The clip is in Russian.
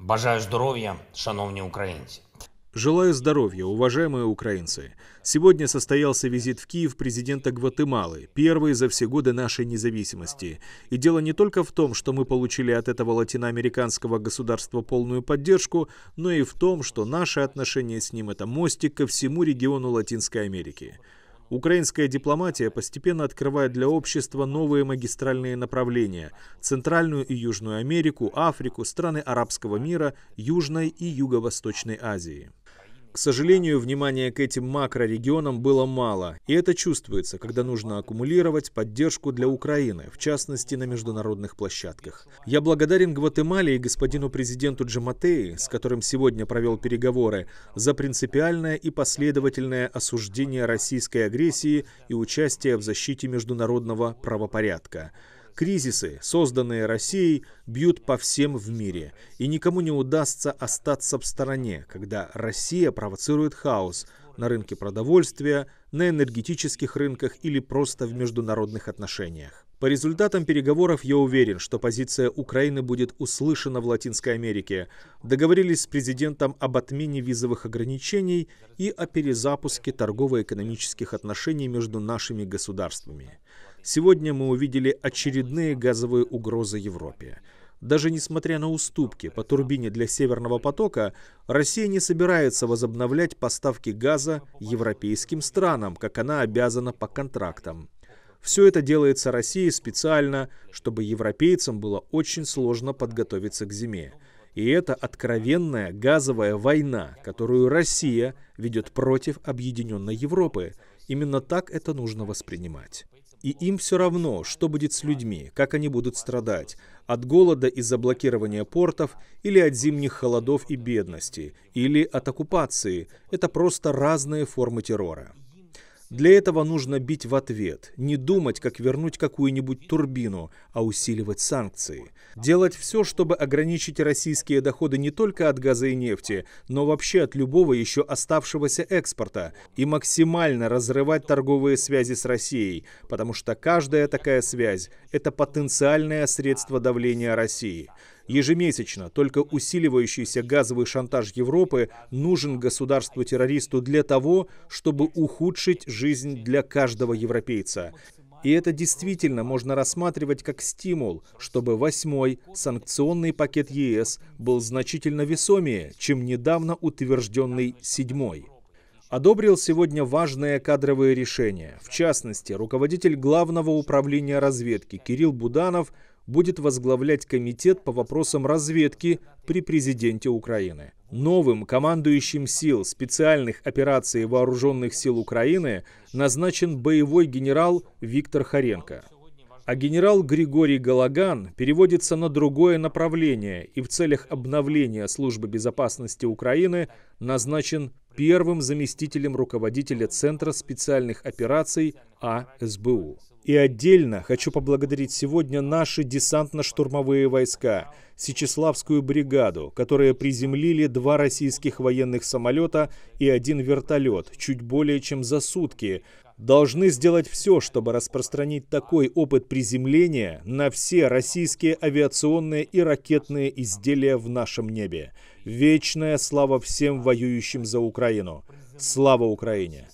Бажаю здоровья, шановні украинцы. Желаю здоровья, уважаемые украинцы. Сегодня состоялся визит в Киев президента Гватемалы, первый за все годы нашей независимости. И дело не только в том, что мы получили от этого латиноамериканского государства полную поддержку, но и в том, что наши отношения с ним – это мостик ко всему региону Латинской Америки. Украинская дипломатия постепенно открывает для общества новые магистральные направления – Центральную и Южную Америку, Африку, страны арабского мира, Южной и Юго-Восточной Азии. К сожалению, внимания к этим макрорегионам было мало, и это чувствуется, когда нужно аккумулировать поддержку для Украины, в частности на международных площадках. Я благодарен Гватемале и господину президенту Джаматеи, с которым сегодня провел переговоры, за принципиальное и последовательное осуждение российской агрессии и участие в защите международного правопорядка. Кризисы, созданные Россией, бьют по всем в мире, и никому не удастся остаться в стороне, когда Россия провоцирует хаос на рынке продовольствия, на энергетических рынках или просто в международных отношениях. По результатам переговоров я уверен, что позиция Украины будет услышана в Латинской Америке. Договорились с президентом об отмене визовых ограничений и о перезапуске торгово-экономических отношений между нашими государствами. Сегодня мы увидели очередные газовые угрозы Европе. Даже несмотря на уступки по турбине для Северного потока, Россия не собирается возобновлять поставки газа европейским странам, как она обязана по контрактам. Все это делается Россией специально, чтобы европейцам было очень сложно подготовиться к зиме. И это откровенная газовая война, которую Россия ведет против объединенной Европы. Именно так это нужно воспринимать. И им все равно, что будет с людьми, как они будут страдать, от голода из-за блокирования портов или от зимних холодов и бедности, или от оккупации. Это просто разные формы террора. Для этого нужно бить в ответ, не думать, как вернуть какую-нибудь турбину, а усиливать санкции. Делать все, чтобы ограничить российские доходы не только от газа и нефти, но вообще от любого еще оставшегося экспорта, и максимально разрывать торговые связи с Россией, потому что каждая такая связь – это потенциальное средство давления России – Ежемесячно только усиливающийся газовый шантаж Европы нужен государству-террористу для того, чтобы ухудшить жизнь для каждого европейца. И это действительно можно рассматривать как стимул, чтобы восьмой санкционный пакет ЕС был значительно весомее, чем недавно утвержденный седьмой одобрил сегодня важное кадровое решение. В частности, руководитель Главного управления разведки Кирилл Буданов будет возглавлять комитет по вопросам разведки при президенте Украины. Новым командующим сил специальных операций вооруженных сил Украины назначен боевой генерал Виктор Харенко. А генерал Григорий Галаган переводится на другое направление и в целях обновления службы безопасности Украины назначен первым заместителем руководителя Центра специальных операций АСБУ. И отдельно хочу поблагодарить сегодня наши десантно-штурмовые войска, Сечеславскую бригаду, которые приземлили два российских военных самолета и один вертолет чуть более чем за сутки, должны сделать все, чтобы распространить такой опыт приземления на все российские авиационные и ракетные изделия в нашем небе. Вечная слава всем воюющим за Украину. Слава Украине!